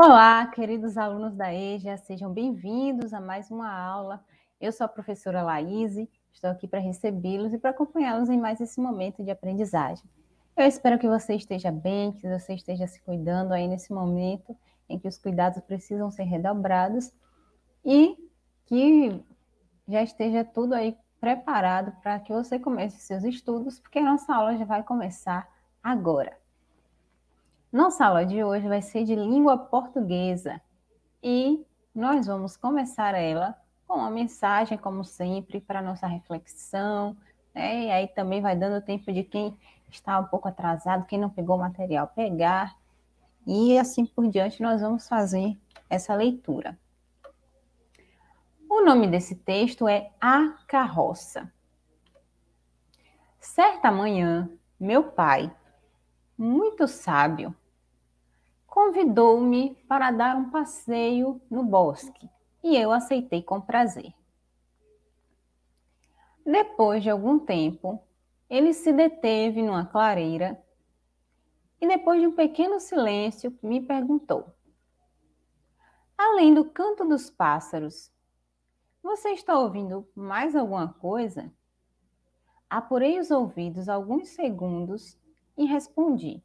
Olá, queridos alunos da EJA, sejam bem-vindos a mais uma aula. Eu sou a professora Laís, estou aqui para recebê-los e para acompanhá-los em mais esse momento de aprendizagem. Eu espero que você esteja bem, que você esteja se cuidando aí nesse momento em que os cuidados precisam ser redobrados e que já esteja tudo aí preparado para que você comece seus estudos, porque a nossa aula já vai começar agora. Nossa aula de hoje vai ser de língua portuguesa e nós vamos começar ela com uma mensagem, como sempre, para nossa reflexão. Né? E aí também vai dando tempo de quem está um pouco atrasado, quem não pegou o material, pegar. E assim por diante, nós vamos fazer essa leitura. O nome desse texto é A Carroça. Certa manhã, meu pai, muito sábio, convidou-me para dar um passeio no bosque e eu aceitei com prazer. Depois de algum tempo, ele se deteve numa clareira e, depois de um pequeno silêncio, me perguntou: Além do canto dos pássaros, você está ouvindo mais alguma coisa? Apurei os ouvidos alguns segundos e respondi.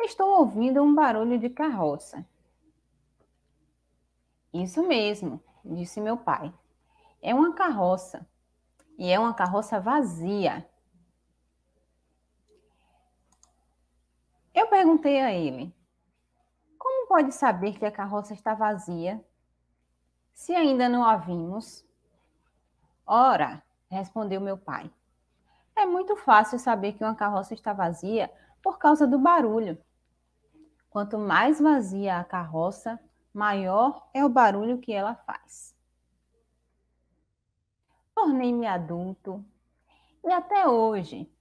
Estou ouvindo um barulho de carroça. Isso mesmo, disse meu pai. É uma carroça. E é uma carroça vazia. Eu perguntei a ele: Como pode saber que a carroça está vazia? Se ainda não a vimos. Ora, respondeu meu pai. É muito fácil saber que uma carroça está vazia por causa do barulho. Quanto mais vazia a carroça, maior é o barulho que ela faz. Tornei-me adulto e até hoje,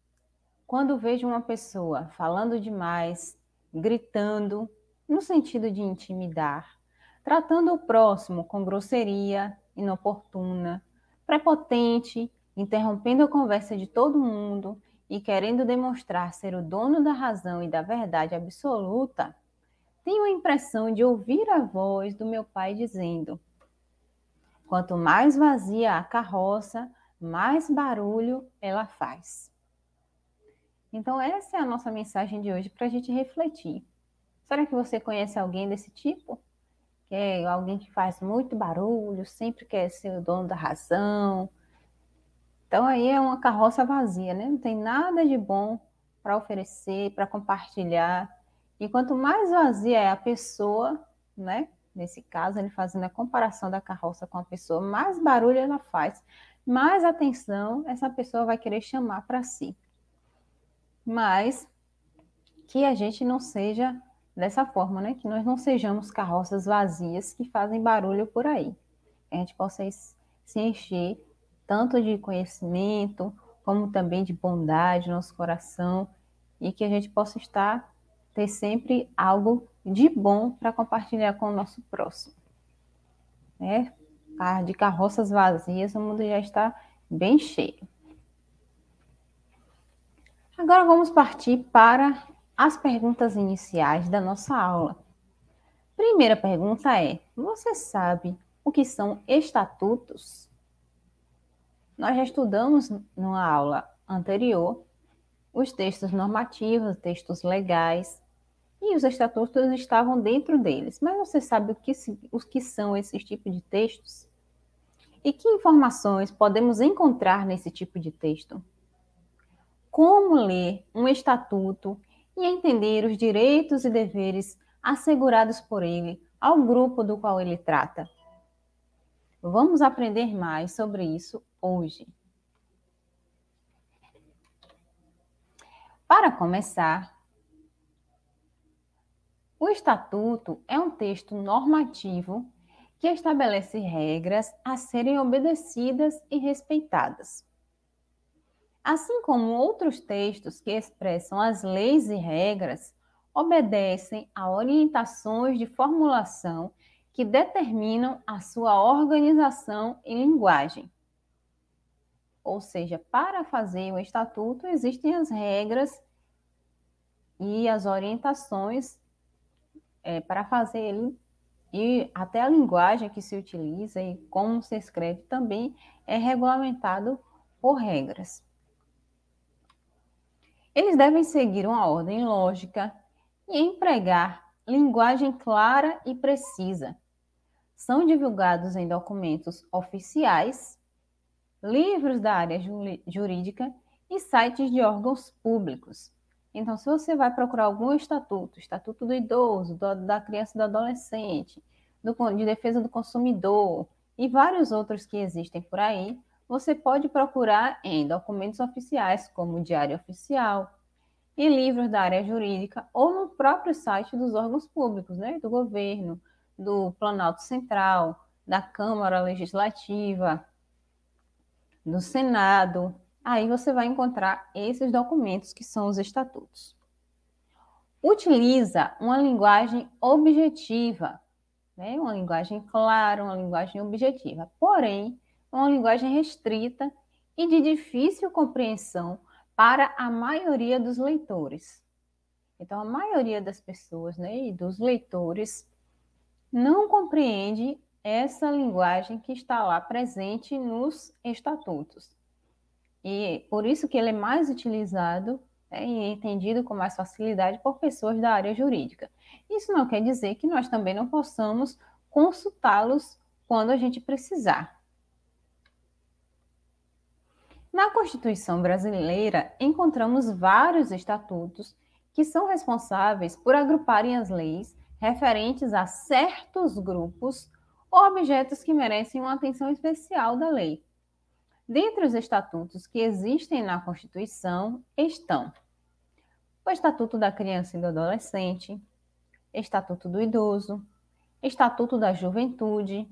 quando vejo uma pessoa falando demais, gritando, no sentido de intimidar, tratando o próximo com grosseria, inoportuna, prepotente interrompendo a conversa de todo mundo e querendo demonstrar ser o dono da razão e da verdade absoluta, tenho a impressão de ouvir a voz do meu pai dizendo: Quanto mais vazia a carroça, mais barulho ela faz. Então, essa é a nossa mensagem de hoje para a gente refletir. Será que você conhece alguém desse tipo? Que é alguém que faz muito barulho, sempre quer ser o dono da razão, então aí é uma carroça vazia, né? Não tem nada de bom para oferecer, para compartilhar. E quanto mais vazia é a pessoa, né? Nesse caso, ele fazendo a comparação da carroça com a pessoa, mais barulho ela faz, mais atenção essa pessoa vai querer chamar para si. Mas que a gente não seja dessa forma, né? Que nós não sejamos carroças vazias que fazem barulho por aí. Que a gente possa se encher tanto de conhecimento, como também de bondade no nosso coração, e que a gente possa estar, ter sempre algo de bom para compartilhar com o nosso próximo. Né? de carroças vazias, o mundo já está bem cheio. Agora vamos partir para as perguntas iniciais da nossa aula. Primeira pergunta é: você sabe o que são estatutos? Nós já estudamos numa aula anterior os textos normativos, textos legais, e os estatutos estavam dentro deles. Mas você sabe o que, os que são esses tipos de textos? E que informações podemos encontrar nesse tipo de texto? Como ler um estatuto e entender os direitos e deveres assegurados por ele ao grupo do qual ele trata? Vamos aprender mais sobre isso hoje. Para começar, o Estatuto é um texto normativo que estabelece regras a serem obedecidas e respeitadas. Assim como outros textos que expressam as leis e regras, obedecem a orientações de formulação que determinam a sua organização e linguagem. Ou seja, para fazer o estatuto existem as regras e as orientações é, para fazer ele e até a linguagem que se utiliza e como se escreve também é regulamentado por regras. Eles devem seguir uma ordem lógica e empregar linguagem clara e precisa. São divulgados em documentos oficiais, livros da área jurídica e sites de órgãos públicos. Então, se você vai procurar algum estatuto, estatuto do idoso, do, da criança e do adolescente, do, de defesa do consumidor e vários outros que existem por aí, você pode procurar em documentos oficiais, como o Diário Oficial, e livros da área jurídica ou no próprio site dos órgãos públicos, né? do governo, do Planalto Central, da Câmara Legislativa, do Senado. Aí você vai encontrar esses documentos que são os estatutos. Utiliza uma linguagem objetiva, né? uma linguagem clara, uma linguagem objetiva, porém, uma linguagem restrita e de difícil compreensão para a maioria dos leitores. Então, a maioria das pessoas né, e dos leitores não compreende essa linguagem que está lá presente nos estatutos. E por isso que ele é mais utilizado né, e entendido com mais facilidade por pessoas da área jurídica. Isso não quer dizer que nós também não possamos consultá-los quando a gente precisar. Na Constituição brasileira, encontramos vários estatutos que são responsáveis por agruparem as leis referentes a certos grupos ou objetos que merecem uma atenção especial da lei. Dentre os estatutos que existem na Constituição estão o Estatuto da Criança e do Adolescente, Estatuto do Idoso, Estatuto da Juventude,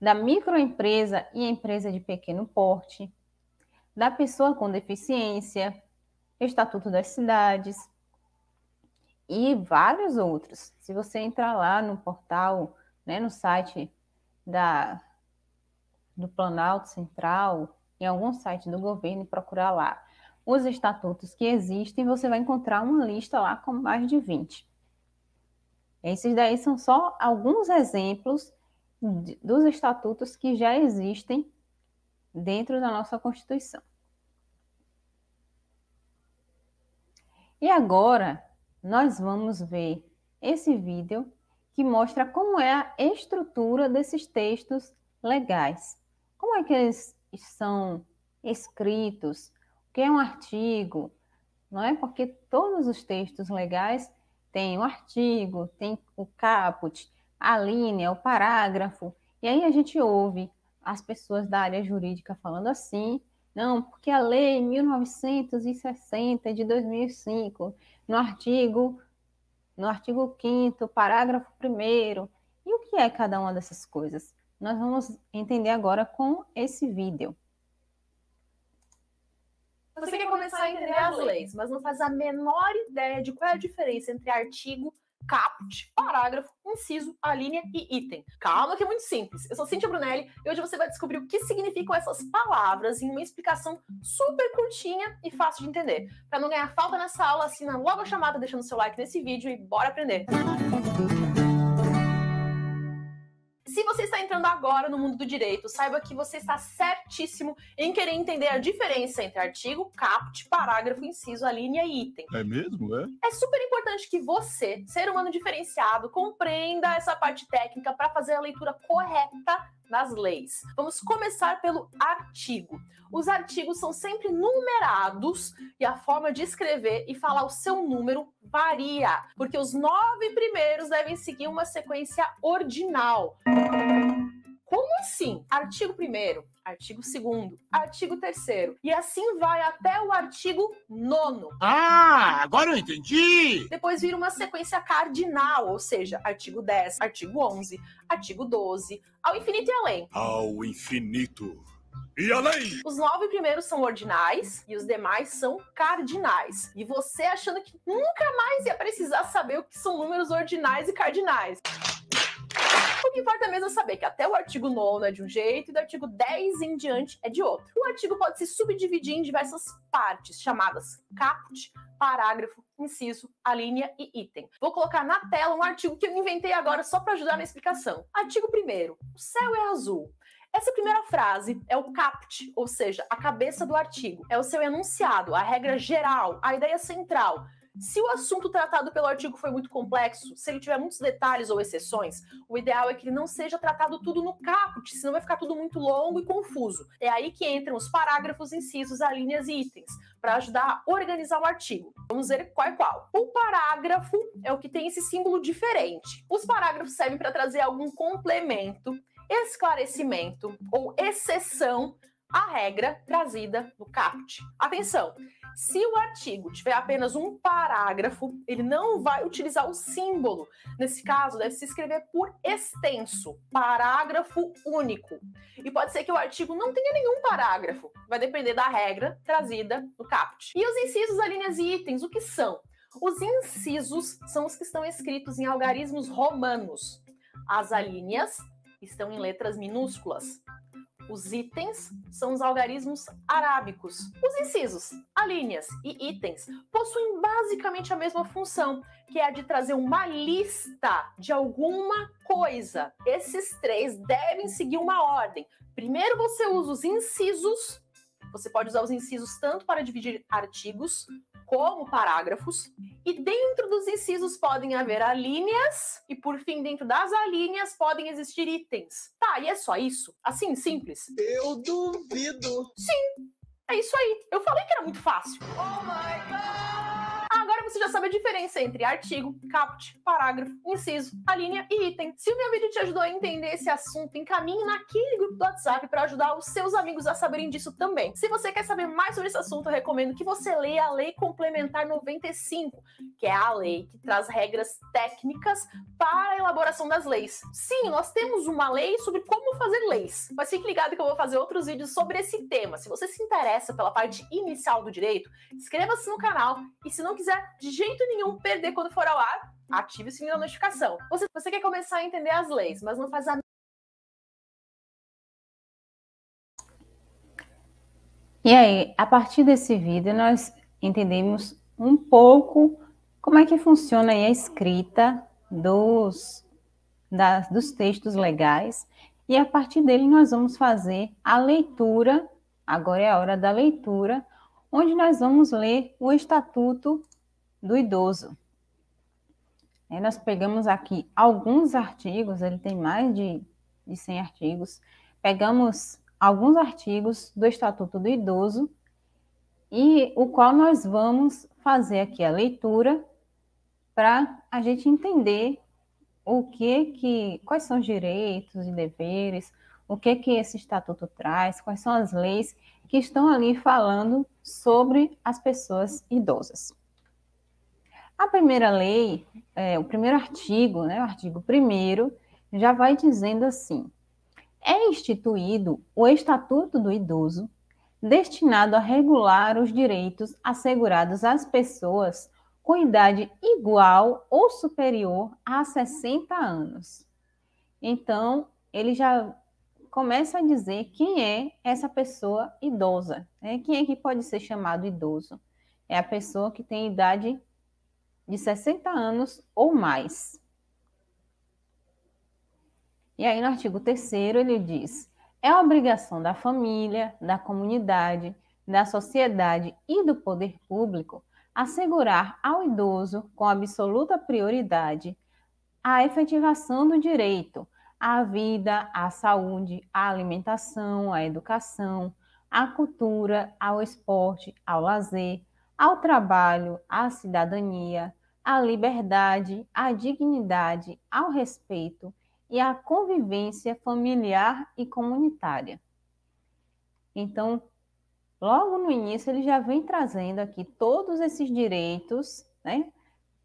da Microempresa e Empresa de Pequeno Porte, da pessoa com deficiência, Estatuto das Cidades e vários outros. Se você entrar lá no portal, né, no site da, do Planalto Central, em algum site do governo e procurar lá os estatutos que existem, você vai encontrar uma lista lá com mais de 20. Esses daí são só alguns exemplos dos estatutos que já existem dentro da nossa Constituição. E agora nós vamos ver esse vídeo que mostra como é a estrutura desses textos legais. Como é que eles são escritos? O que é um artigo? Não é porque todos os textos legais têm o artigo, tem o caput, a linha, o parágrafo. E aí a gente ouve as pessoas da área jurídica falando assim, não, porque a lei 1960 de 2005, no artigo no artigo 5 parágrafo 1 E o que é cada uma dessas coisas? Nós vamos entender agora com esse vídeo. Você quer começar a entender as leis, mas não faz a menor ideia de qual é a diferença entre artigo caput, parágrafo, inciso, alínea e item. Calma que é muito simples. Eu sou Cintia Brunelli e hoje você vai descobrir o que significam essas palavras em uma explicação super curtinha e fácil de entender. Para não ganhar falta nessa aula, assina logo a chamada deixando seu like nesse vídeo e bora aprender. Música se você está entrando agora no mundo do direito, saiba que você está certíssimo em querer entender a diferença entre artigo, caput, parágrafo, inciso, alínea e item. É mesmo? É? É super importante que você, ser humano diferenciado, compreenda essa parte técnica para fazer a leitura correta nas leis. Vamos começar pelo artigo. Os artigos são sempre numerados e a forma de escrever e falar o seu número varia, porque os nove primeiros devem seguir uma sequência ordinal. Como assim? Artigo 1 artigo 2 artigo 3 e assim vai até o artigo 9 Ah, agora eu entendi! Depois vira uma sequência cardinal, ou seja, artigo 10, artigo 11, artigo 12, ao infinito e além. Ao infinito. E além! Os nove primeiros são ordinais e os demais são cardinais. E você achando que nunca mais ia precisar saber o que são números ordinais e cardinais o que importa mesmo é saber que até o artigo 9 é de um jeito e do artigo 10 em diante é de outro. O artigo pode se subdividir em diversas partes, chamadas caput, parágrafo, inciso, alínea e item. Vou colocar na tela um artigo que eu inventei agora só para ajudar na explicação. Artigo 1 O céu é azul. Essa primeira frase é o caput, ou seja, a cabeça do artigo. É o seu enunciado, a regra geral, a ideia central se o assunto tratado pelo artigo foi muito complexo, se ele tiver muitos detalhes ou exceções, o ideal é que ele não seja tratado tudo no caput, senão vai ficar tudo muito longo e confuso. É aí que entram os parágrafos, incisos, alíneas e itens, para ajudar a organizar o artigo. Vamos ver qual é qual. O parágrafo é o que tem esse símbolo diferente. Os parágrafos servem para trazer algum complemento esclarecimento ou exceção a regra trazida no caput. Atenção, se o artigo tiver apenas um parágrafo, ele não vai utilizar o símbolo. Nesse caso, deve se escrever por extenso, parágrafo único. E pode ser que o artigo não tenha nenhum parágrafo, vai depender da regra trazida no caput. E os incisos, alíneas e itens, o que são? Os incisos são os que estão escritos em algarismos romanos. As alíneas estão em letras minúsculas. Os itens são os algarismos arábicos. Os incisos, alíneas e itens possuem basicamente a mesma função, que é a de trazer uma lista de alguma coisa. Esses três devem seguir uma ordem. Primeiro você usa os incisos você pode usar os incisos tanto para dividir artigos como parágrafos, e dentro dos incisos podem haver alíneas, e por fim, dentro das alíneas podem existir itens. Tá, e é só isso? Assim, simples? Eu duvido. Sim, é isso aí. Eu falei que era muito fácil. Oh my God! você já sabe a diferença entre artigo, caput, parágrafo, inciso, alínea e item. Se o meu vídeo te ajudou a entender esse assunto, encaminhe naquele grupo do WhatsApp para ajudar os seus amigos a saberem disso também. Se você quer saber mais sobre esse assunto, eu recomendo que você leia a Lei Complementar 95, que é a lei que traz regras técnicas para a elaboração das leis. Sim, nós temos uma lei sobre como fazer leis, mas fique ligado que eu vou fazer outros vídeos sobre esse tema. Se você se interessa pela parte inicial do direito, inscreva-se no canal e se não quiser, de jeito nenhum perder quando for ao ar, ative o sininho da notificação. Você, você quer começar a entender as leis, mas não faz a E aí, a partir desse vídeo, nós entendemos um pouco como é que funciona a escrita dos, das dos textos legais. E a partir dele, nós vamos fazer a leitura. Agora é a hora da leitura, onde nós vamos ler o Estatuto do idoso. É, nós pegamos aqui alguns artigos, ele tem mais de, de 100 artigos, pegamos alguns artigos do Estatuto do Idoso, e o qual nós vamos fazer aqui a leitura para a gente entender o que que quais são os direitos e deveres, o que que esse estatuto traz, quais são as leis que estão ali falando sobre as pessoas idosas. A primeira lei, é, o primeiro artigo, né, o artigo 1, já vai dizendo assim: é instituído o Estatuto do Idoso, destinado a regular os direitos assegurados às pessoas com idade igual ou superior a 60 anos. Então, ele já começa a dizer quem é essa pessoa idosa, né? quem é que pode ser chamado idoso. É a pessoa que tem idade de 60 anos ou mais. E aí, no artigo 3, ele diz: é obrigação da família, da comunidade, da sociedade e do poder público assegurar ao idoso, com absoluta prioridade, a efetivação do direito à vida, à saúde, à alimentação, à educação, à cultura, ao esporte, ao lazer, ao trabalho, à cidadania, à liberdade, à dignidade, ao respeito e à convivência familiar e comunitária. Então, logo no início, ele já vem trazendo aqui todos esses direitos, né?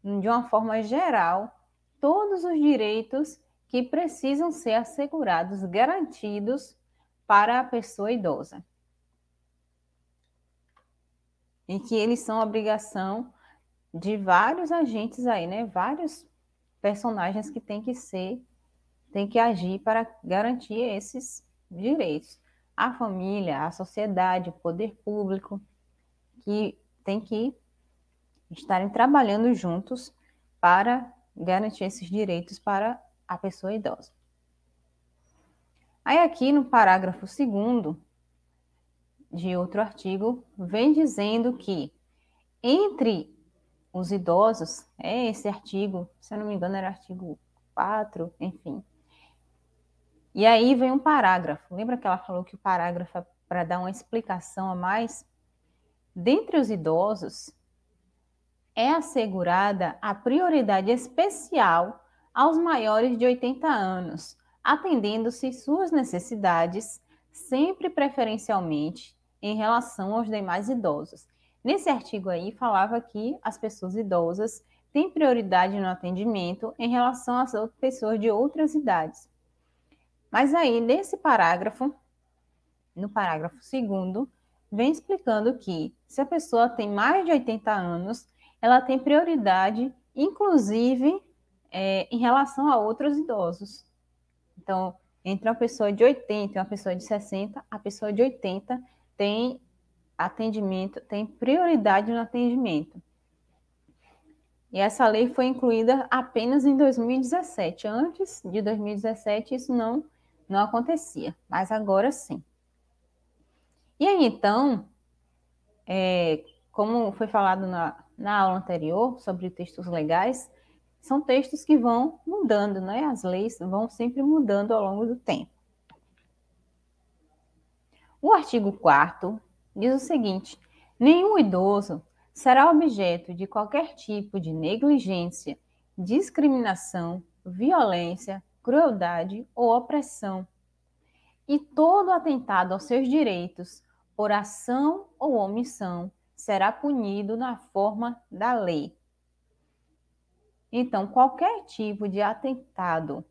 de uma forma geral, todos os direitos que precisam ser assegurados, garantidos para a pessoa idosa. E que eles são obrigação de vários agentes aí, né? Vários personagens que tem que ser, tem que agir para garantir esses direitos. A família, a sociedade, o poder público, que tem que estarem trabalhando juntos para garantir esses direitos para a pessoa idosa. Aí aqui no parágrafo segundo de outro artigo, vem dizendo que entre os idosos, é esse artigo, se eu não me engano era artigo 4, enfim. E aí vem um parágrafo. Lembra que ela falou que o parágrafo é para dar uma explicação a mais? Dentre os idosos, é assegurada a prioridade especial aos maiores de 80 anos, atendendo-se suas necessidades sempre preferencialmente em relação aos demais idosos. Nesse artigo aí falava que as pessoas idosas têm prioridade no atendimento em relação às pessoas de outras idades. Mas aí, nesse parágrafo, no parágrafo segundo, vem explicando que se a pessoa tem mais de 80 anos, ela tem prioridade, inclusive é, em relação a outros idosos. Então, entre uma pessoa de 80 e uma pessoa de 60, a pessoa de 80 tem atendimento, tem prioridade no atendimento. E essa lei foi incluída apenas em 2017. Antes de 2017, isso não, não acontecia, mas agora sim. E aí, então, é, como foi falado na, na aula anterior sobre textos legais, são textos que vão mudando, né? As leis vão sempre mudando ao longo do tempo. O artigo 4 diz o seguinte: nenhum idoso será objeto de qualquer tipo de negligência, discriminação, violência, crueldade ou opressão. E todo atentado aos seus direitos, por ação ou omissão, será punido na forma da lei. Então, qualquer tipo de atentado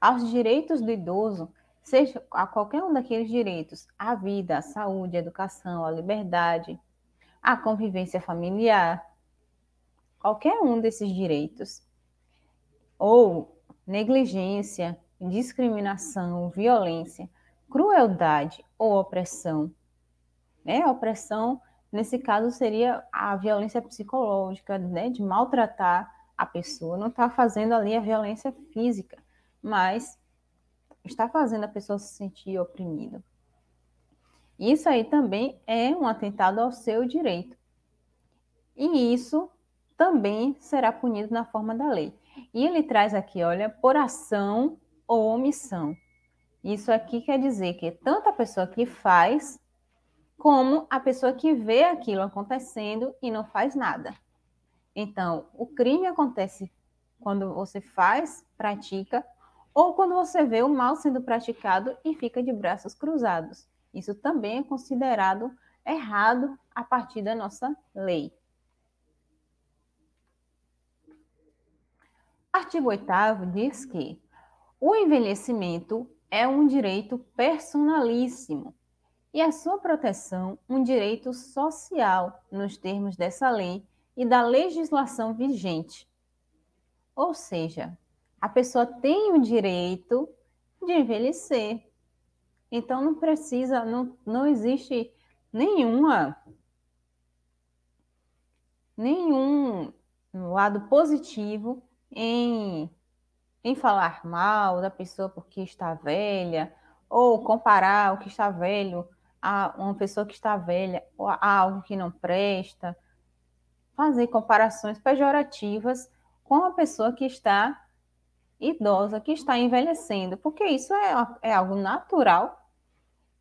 aos direitos do idoso seja a qualquer um daqueles direitos, a vida, a saúde, a educação, a liberdade, a convivência familiar, qualquer um desses direitos, ou negligência, discriminação, violência, crueldade ou opressão. Né? A opressão, nesse caso, seria a violência psicológica, né? de maltratar a pessoa, não está fazendo ali a violência física, mas está fazendo a pessoa se sentir oprimida. Isso aí também é um atentado ao seu direito. E isso também será punido na forma da lei. E ele traz aqui, olha, por ação ou omissão. Isso aqui quer dizer que tanto a pessoa que faz, como a pessoa que vê aquilo acontecendo e não faz nada. Então, o crime acontece quando você faz, pratica, ou quando você vê o mal sendo praticado e fica de braços cruzados. Isso também é considerado errado a partir da nossa lei. Artigo 8 diz que o envelhecimento é um direito personalíssimo e a sua proteção um direito social nos termos dessa lei e da legislação vigente. Ou seja, a pessoa tem o direito de envelhecer. Então não precisa, não, não existe nenhuma nenhum lado positivo em em falar mal da pessoa porque está velha ou comparar o que está velho a uma pessoa que está velha ou a algo que não presta, fazer comparações pejorativas com a pessoa que está idosa que está envelhecendo, porque isso é, é algo natural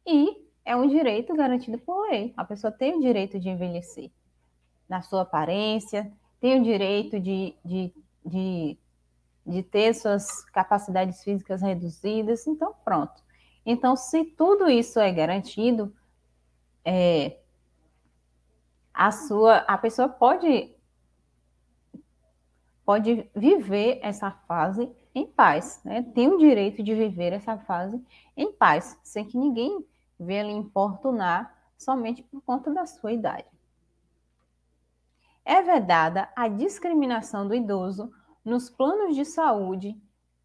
e é um direito garantido por lei. A pessoa tem o direito de envelhecer na sua aparência, tem o direito de, de, de, de ter suas capacidades físicas reduzidas, então pronto. Então, se tudo isso é garantido, é, a sua a pessoa pode pode viver essa fase em paz, né? Tem o direito de viver essa fase em paz, sem que ninguém venha lhe importunar somente por conta da sua idade. É vedada a discriminação do idoso nos planos de saúde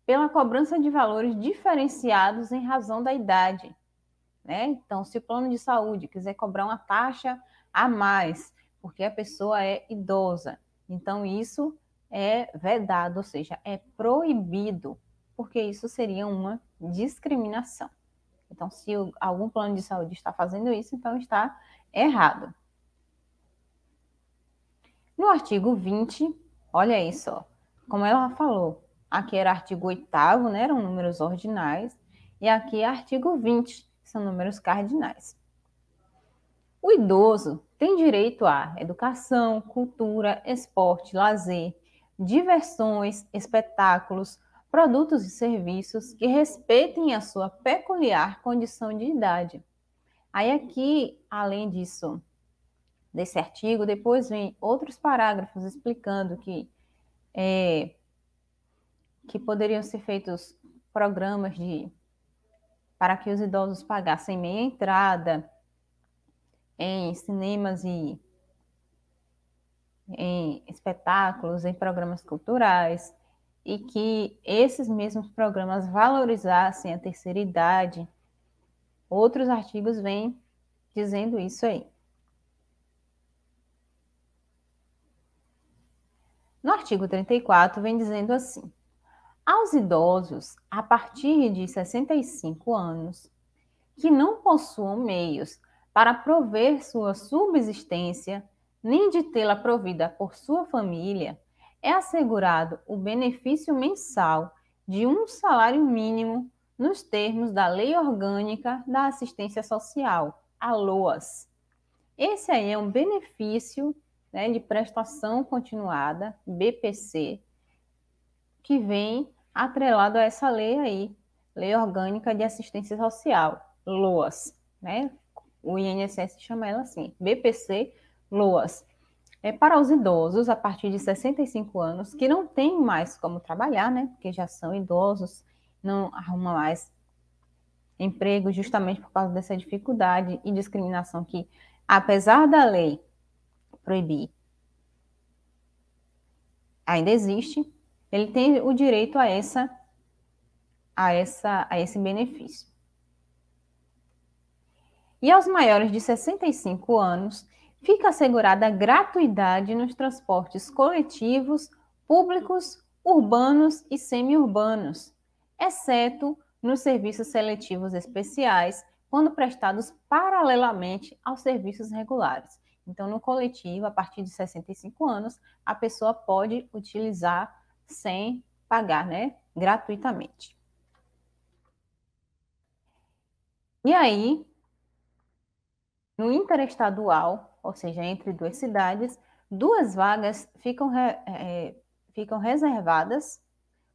pela cobrança de valores diferenciados em razão da idade. Né? Então, se o plano de saúde quiser cobrar uma taxa a mais, porque a pessoa é idosa, então isso é vedado, ou seja, é proibido, porque isso seria uma discriminação. Então, se algum plano de saúde está fazendo isso, então está errado. No artigo 20, olha isso, como ela falou, aqui era artigo 8, né, eram números ordinais, e aqui é artigo 20, são números cardinais. O idoso tem direito a educação, cultura, esporte, lazer, diversões, espetáculos, produtos e serviços que respeitem a sua peculiar condição de idade. Aí aqui, além disso, desse artigo, depois vem outros parágrafos explicando que é, que poderiam ser feitos programas de para que os idosos pagassem meia entrada em cinemas e em espetáculos, em programas culturais, e que esses mesmos programas valorizassem a terceira idade. Outros artigos vêm dizendo isso aí. No artigo 34, vem dizendo assim: aos idosos a partir de 65 anos que não possuam meios para prover sua subsistência nem de tê-la provida por sua família, é assegurado o benefício mensal de um salário mínimo nos termos da Lei Orgânica da Assistência Social, a LOAS. Esse aí é um benefício né, de prestação continuada, BPC, que vem atrelado a essa lei aí, Lei Orgânica de Assistência Social, LOAS, né? O INSS chama ela assim, BPC luas. É para os idosos a partir de 65 anos que não tem mais como trabalhar, né? Porque já são idosos, não arruma mais emprego justamente por causa dessa dificuldade e discriminação que, apesar da lei proibir, ainda existe. Ele tem o direito a essa a essa a esse benefício. E aos maiores de 65 anos fica assegurada a gratuidade nos transportes coletivos, públicos, urbanos e semi-urbanos, exceto nos serviços seletivos especiais, quando prestados paralelamente aos serviços regulares. Então, no coletivo, a partir de 65 anos, a pessoa pode utilizar sem pagar, né? Gratuitamente. E aí, no interestadual, ou seja, entre duas cidades, duas vagas ficam, é, ficam reservadas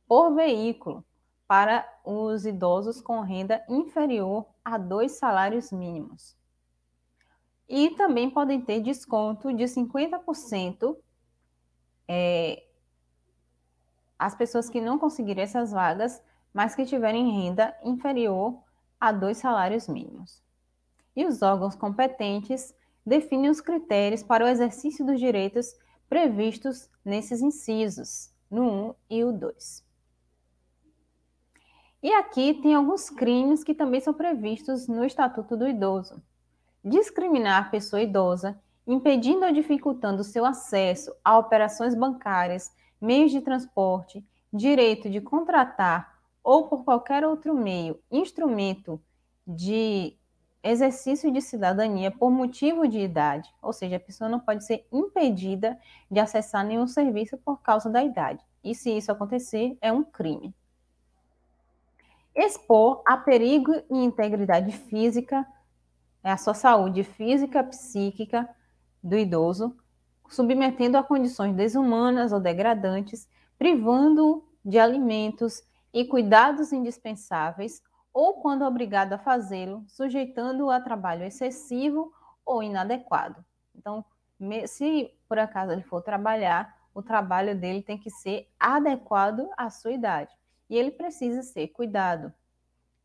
por veículo para os idosos com renda inferior a dois salários mínimos. E também podem ter desconto de 50% é, eh, as pessoas que não conseguirem essas vagas, mas que tiverem renda inferior a dois salários mínimos. E os órgãos competentes define os critérios para o exercício dos direitos previstos nesses incisos, no 1 e o 2. E aqui tem alguns crimes que também são previstos no Estatuto do Idoso. Discriminar a pessoa idosa, impedindo ou dificultando seu acesso a operações bancárias, meios de transporte, direito de contratar ou por qualquer outro meio, instrumento de exercício de cidadania por motivo de idade, ou seja, a pessoa não pode ser impedida de acessar nenhum serviço por causa da idade. E se isso acontecer, é um crime. Expor a perigo e integridade física, né, a sua saúde física, psíquica do idoso, submetendo a condições desumanas ou degradantes, privando-o de alimentos e cuidados indispensáveis ou quando obrigado a fazê-lo, sujeitando-o a trabalho excessivo ou inadequado. Então, se por acaso ele for trabalhar, o trabalho dele tem que ser adequado à sua idade. E ele precisa ser cuidado,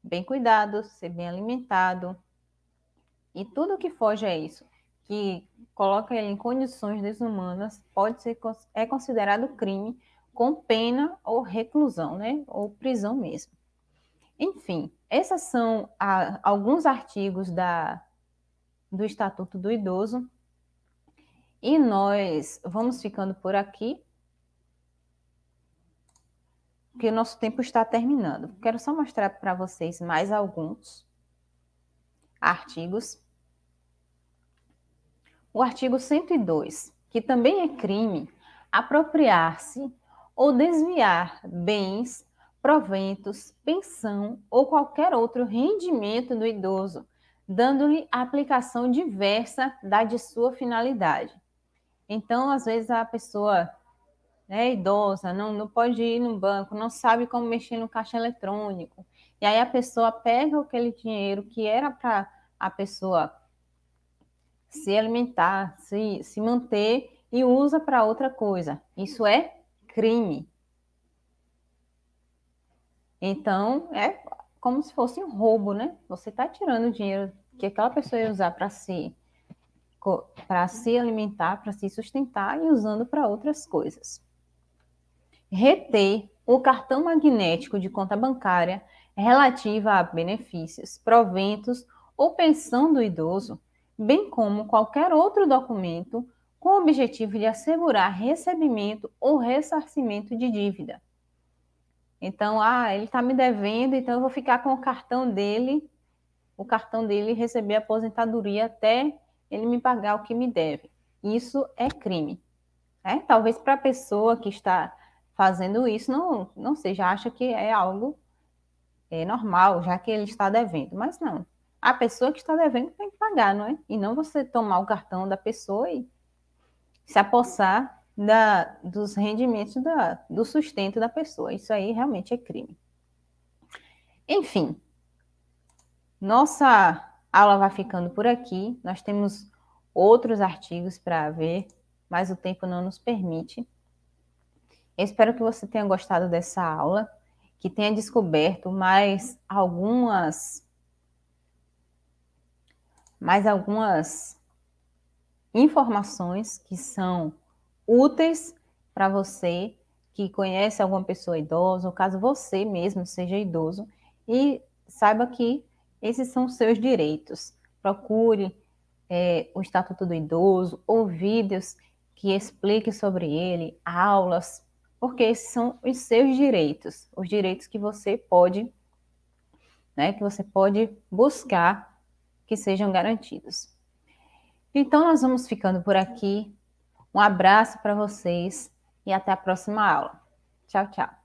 bem cuidado, ser bem alimentado. E tudo que foge a isso, que coloca ele em condições desumanas, pode ser é considerado crime com pena ou reclusão, né? Ou prisão mesmo. Enfim, esses são a, alguns artigos da, do Estatuto do Idoso. E nós vamos ficando por aqui, porque o nosso tempo está terminando. Quero só mostrar para vocês mais alguns artigos. O artigo 102, que também é crime apropriar-se ou desviar bens proventos, pensão ou qualquer outro rendimento do idoso, dando-lhe aplicação diversa da de sua finalidade. Então, às vezes, a pessoa né, idosa não, não pode ir no banco, não sabe como mexer no caixa eletrônico. E aí a pessoa pega aquele dinheiro que era para a pessoa se alimentar, se, se manter e usa para outra coisa. Isso é crime. Então, é como se fosse um roubo, né? Você está tirando o dinheiro que aquela pessoa ia usar para si, para se alimentar, para se sustentar e usando para outras coisas. Reter o cartão magnético de conta bancária relativa a benefícios, proventos ou pensão do idoso, bem como qualquer outro documento com o objetivo de assegurar recebimento ou ressarcimento de dívida então, ah, ele está me devendo, então eu vou ficar com o cartão dele, o cartão dele receber a aposentadoria até ele me pagar o que me deve. Isso é crime. Né? Talvez para a pessoa que está fazendo isso não, não seja, acha que é algo é, normal, já que ele está devendo, mas não. A pessoa que está devendo tem que pagar, não é? E não você tomar o cartão da pessoa e se apossar da, dos rendimentos da, do sustento da pessoa. Isso aí realmente é crime. Enfim, nossa aula vai ficando por aqui. Nós temos outros artigos para ver, mas o tempo não nos permite. Eu espero que você tenha gostado dessa aula, que tenha descoberto mais algumas mais algumas informações que são úteis para você que conhece alguma pessoa idosa, ou caso você mesmo seja idoso, e saiba que esses são os seus direitos. Procure é, o Estatuto do Idoso, ou vídeos que expliquem sobre ele, aulas, porque esses são os seus direitos, os direitos que você pode, né, que você pode buscar que sejam garantidos. Então nós vamos ficando por aqui. Um abraço para vocês e até a próxima aula. Tchau, tchau.